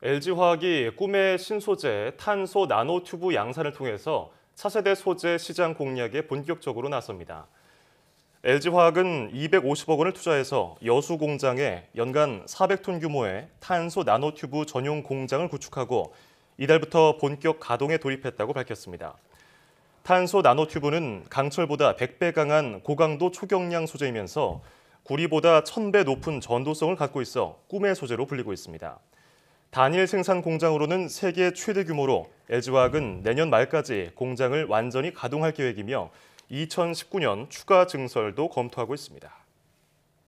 LG화학이 꿈의 신소재 탄소 나노튜브 양산을 통해서 차세대 소재 시장 공략에 본격적으로 나섭니다. LG화학은 250억 원을 투자해서 여수 공장에 연간 400톤 규모의 탄소 나노튜브 전용 공장을 구축하고 이달부터 본격 가동에 돌입했다고 밝혔습니다. 탄소 나노튜브는 강철보다 100배 강한 고강도 초경량 소재이면서 구리보다 1000배 높은 전도성을 갖고 있어 꿈의 소재로 불리고 있습니다. 단일 생산 공장으로는 세계 최대 규모로 LG화학은 내년 말까지 공장을 완전히 가동할 계획이며 2019년 추가 증설도 검토하고 있습니다.